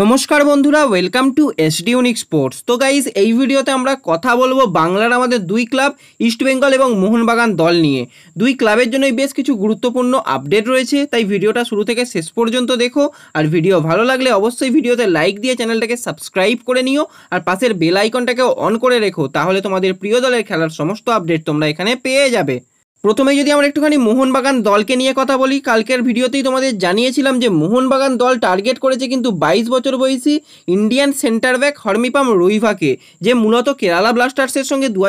নমস্কার বন্ধুরা welcome to the unique sports তো গাইজ এই ভিডিওতে আমরা কথা বলবো বাংলার আমাদের দুই ক্লাব ইস্টবেঙ্গল এবং মোহনবাগান দল নিয়ে দুই ক্লাবের জন্যই বেশ কিছু গুরুত্বপূর্ণ আপডেট রয়েছে তাই ভিডিওটা শুরু থেকে শেষ পর্যন্ত দেখো আর ভিডিও ভালো লাগলে অবশ্যই ভিডিওতে লাইক দিয়ে চ্যানেলটাকে সাবস্ক্রাইব করে নিও আর পাশের বেল আইকনটাকে অন করে রেখো তাহলে তোমাদের প্রিয় দলের খেলার সমস্ত আপডেট তোমরা এখানে পেয়ে যাবে প্রথমে যদি আমরা একটুখানি মোহনবাগান দলকে নিয়ে কথা বলি কালকের ভিডিওতেই তোমাদের জানিয়েছিলাম যে মোহনবাগান দল টার্গেট করেছে কিন্তু বাইশ বছর বয়সী ইন্ডিয়ান সেন্টার ব্যাক হরমিপাম রুইভাকে যে মূলত কেরালা ব্লাস্টার্সের সঙ্গে দু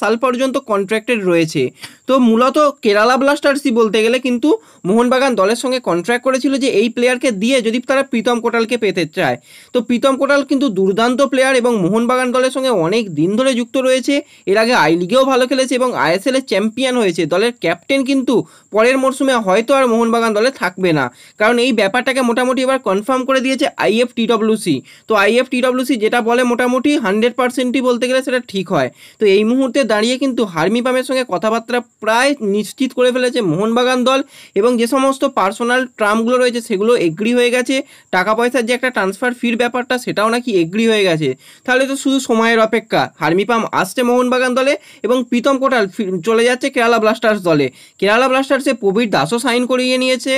সাল পর্যন্ত কন্ট্রাক্টেড রয়েছে তো মূলত কেরালা ব্লাস্টার্সই বলতে গেলে কিন্তু মোহনবাগান দলের সঙ্গে কন্ট্রাক্ট করেছিল যে এই প্লেয়ারকে দিয়ে যদি তারা প্রীতম কোটালকে পেতে চায় তো প্রীতম কোটাল কিন্তু দুর্দান্ত প্লেয়ার এবং মোহনবাগান দলের সঙ্গে অনেক দিন ধরে যুক্ত রয়েছে এর আগে আই লিগেও ভালো খেলেছে এবং আইএসএলের চ্যাম্পিয়ন হয়েছে দলের ক্যাপ্টেন কিন্তু পরের মরশুমে হয়তো আর মোহনবাগান দলে থাকবে না কারণ এই ব্যাপারটাকে মোটামুটি এবার কনফার্ম করে দিয়েছে আইএফ টিডব্লিউসি তো আইএফ টিডব্লিউসি যেটা বলে মোটামুটি হান্ড্রেড পার্সেন্টই বলতে গেলে সেটা ঠিক হয় তো এই মুহূর্তে দাঁড়িয়ে কিন্তু হার্মি পামের সঙ্গে কথাবার্তা প্রায় নিশ্চিত করে ফেলেছে মোহনবাগান দল এবং যে সমস্ত পার্সোনাল ট্রামগুলো রয়েছে সেগুলো এগ্রি হয়ে গেছে টাকা পয়সার যে একটা ট্রান্সফার ফির ব্যাপারটা সেটাও নাকি এগ্রি হয়ে গেছে তাহলে তো শুধু সময়ের অপেক্ষা হার্মি পাম আসছে মোহনবাগান দলে এবং প্রীতম কোটাল চলে যাচ্ছে কেরালা ব্লাস্টার্স দলে কেরালা ব্লাস্টার্সে প্রবীর দাসও সাইন করিয়ে নিয়েছে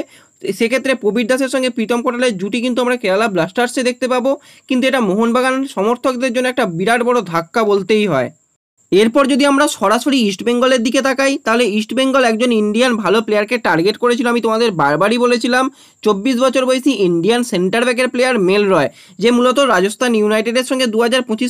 সেক্ষেত্রে প্রবীর দাসের সঙ্গে প্রীতম কোটালের জুটি কিন্তু আমরা কেরালা ব্লাস্টার্সে দেখতে পাবো কিন্তু এটা মোহনবাগান সমর্থকদের জন্য একটা বিরাট বড় ধাক্কা বলতেই হয় এরপর যদি আমরা সরাসরি ইস্টবেঙ্গলের দিকে তাকাই তাহলে ইস্টবেঙ্গল একজন ইন্ডিয়ান ভালো প্লেয়ারকে টার্গেট করেছিল আমি তোমাদের বারবারই বলেছিলাম চব্বিশ বছর বয়সী ইন্ডিয়ান সেন্টার ব্যাকের প্লেয়ার মেল রয় যে মূলত রাজস্থান ইউনাইটেডের সঙ্গে দু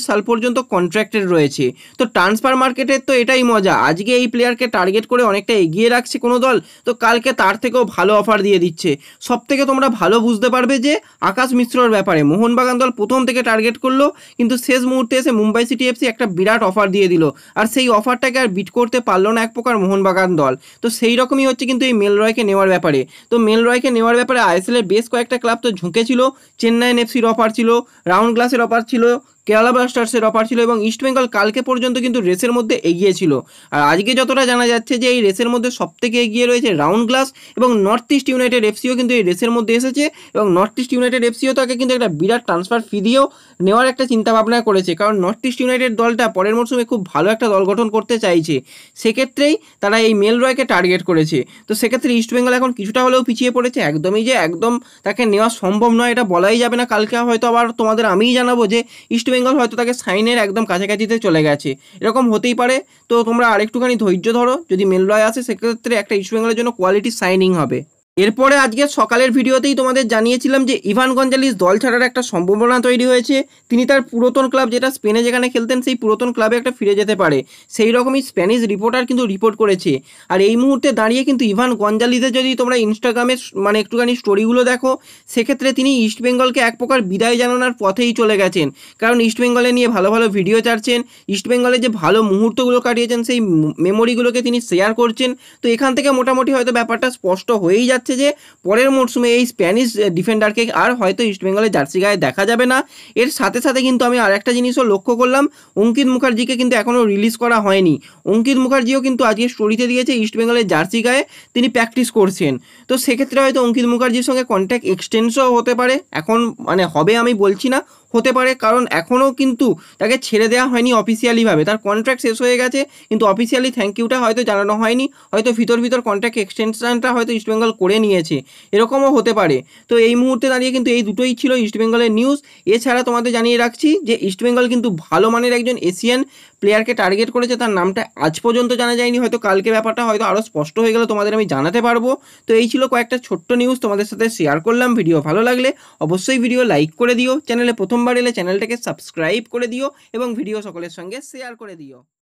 সাল পর্যন্ত কন্ট্রাক্টেড রয়েছে তো ট্রান্সফার মার্কেটের তো এটাই মজা আজকে এই প্লেয়ারকে টার্গেট করে অনেকটা এগিয়ে রাখছে কোনো দল তো কালকে তার থেকেও ভালো অফার দিয়ে দিচ্ছে সব থেকে তোমরা ভালো বুঝতে পারবে যে আকাশ মিশ্রর ব্যাপারে মোহনবাগান দল প্রথম থেকে টার্গেট করলো কিন্তু শেষ মুহূর্তে এসে মুম্বাই সিটি এফসি একটা বিরাট অফার দিয়ে দিল আর সেই অফারটাকে আর বিট করতে পারলো না এক প্রকার মোহনবাগান দল তো সেই রকমই হচ্ছে কিন্তু এই মেল রয়কে নেওয়ার ব্যাপারে তো মেল রয়কে নেওয়ার ব্যাপারে এর বেশ কয়েকটা ক্লাব তো ঝুঁকেছিল চেন্নাইন এফসির অফার ছিল রাউন্ড গ্লাসের অফার ছিল কেরালা ব্লাস্টার্সের অফার ছিল এবং ইস্টবেঙ্গল কালকে পর্যন্ত কিন্তু রেসের মধ্যে এগিয়ে ছিল আর আজকে যতটা জানা যাচ্ছে যে এই রেসের মধ্যে সবথেকে এগিয়ে রয়েছে রাউন্ড গ্লাস এবং নর্থ ইস্ট ইউনাইটেড এফসিও কিন্তু এই রেসের মধ্যে এসেছে এবং নর্থ ইস্ট ইউনাইটেড এফসিও তাকে কিন্তু একটা বিরাট ট্রান্সফার ফি দিয়েও নেওয়ার একটা চিন্তাভাবনা করেছে কারণ নর্থ ইস্ট ইউনাইটেড দলটা পরের মরশুমে খুব ভালো একটা দল গঠন করতে চাইছে সেক্ষেত্রেই তারা এই মেল রয়কে টার্গেট করেছে তো সেক্ষেত্রে ইস্টবেঙ্গল এখন কিছুটা হলেও পিছিয়ে পড়েছে একদমই যে একদম তাকে নেওয়া সম্ভব নয় এটা বলাই যাবে না কালকে হয়তো আবার তোমাদের আমিই জানাবো যে ইস্ট বেঙ্গল হয়তো তাকে সাইনের একদম কাছাকাছিতে চলে গেছে এরকম হতেই পারে তো তোমরা আরেকটুখানি ধৈর্য ধরো যদি মেল রয় আসে সেক্ষেত্রে একটা ইস্ট বেঙ্গলের জন্য কোয়ালিটি সাইনিং হবে এরপরে আজকে সকালের ভিডিওতেই তোমাদের জানিয়েছিলাম যে ইভান গঞ্জালিস দল ছাড়ার একটা সম্ভাবনা তৈরি হয়েছে তিনি তার পুরাতন ক্লাব যেটা স্পেনে যেখানে খেলতেন সেই পুরাতন ক্লাবে একটা ফিরে যেতে পারে সেই রকমই স্প্যানিশ রিপোর্টার কিন্তু রিপোর্ট করেছে আর এই মুহূর্তে দাঁড়িয়ে কিন্তু ইভান গঞ্জালিসের যদি তোমরা ইনস্টাগ্রামে মানে একটুখানি স্টোরিগুলো দেখো সেক্ষেত্রে তিনি ইস্টবেঙ্গলকে এক প্রকার বিদায় জানানোর পথেই চলে গেছেন কারণ ইস্টবেঙ্গলে নিয়ে ভালো ভালো ভিডিও চাড়ছেন ইস্টবেঙ্গলে যে ভালো মুহূর্তগুলো কাটিয়েছেন সেই মেমোরিগুলোকে তিনি শেয়ার করছেন তো এখান থেকে মোটামুটি হয়তো ব্যাপারটা স্পষ্ট হয়েই যাচ্ছে যাচ্ছে যে পরের মরশুমে এই স্প্যানিশ ডিফেন্ডারকে আর হয়তো ইস্টবেঙ্গলের জার্সি গায়ে দেখা যাবে না এর সাথে সাথে কিন্তু আমি আর একটা জিনিসও লক্ষ্য করলাম অঙ্কিত মুখার্জিকে কিন্তু এখনও রিলিজ করা হয়নি অঙ্কিত মুখার্জিও কিন্তু আজকে স্টোরিতে দিয়েছে ইস্টবেঙ্গলের জার্সি গায়ে তিনি প্র্যাকটিস করছেন তো সেক্ষেত্রে হয়তো অঙ্কিত মুখার্জির সঙ্গে কন্ট্যাক্ট এক্সটেন্সও হতে পারে এখন মানে হবে আমি বলছি না হতে পারে কারণ এখনও কিন্তু তাকে ছেড়ে দেওয়া হয়নি অফিসিয়ালিভাবে তার কন্ট্রাক্ট শেষ হয়ে গেছে কিন্তু অফিসিয়ালি থ্যাংক ইউটা হয়তো জানানো হয়নি হয়তো ভিতর ভিতর কন্ট্রাক্ট এক্সটেনশনটা হয়তো ইস্টবেঙ্গল করে নিয়েছে এরকমও হতে পারে তো এই মুহূর্তে দাঁড়িয়ে কিন্তু এই দুটোই ছিল ইস্টবেঙ্গলের নিউজ এছাড়া তোমাদের জানিয়ে রাখছি যে ইস্টবেঙ্গল কিন্তু ভালো মানের একজন এশিয়ান প্লেয়ারকে টার্গেট করেছে তার নামটা আজ পর্যন্ত জানা যায়নি হয়তো কালকে ব্যাপারটা হয়তো আরও স্পষ্ট হয়ে গেলে তোমাদের আমি জানাতে পারবো তো এই ছিল কয়েকটা ছোট্ট নিউজ তোমাদের সাথে শেয়ার করলাম ভিডিও ভালো লাগলে অবশ্যই ভিডিও লাইক করে দিও চ্যানেলে প্রথমবার এলে চ্যানেলটাকে সাবস্ক্রাইব করে দিও এবং ভিডিও সকলের সঙ্গে শেয়ার করে দিও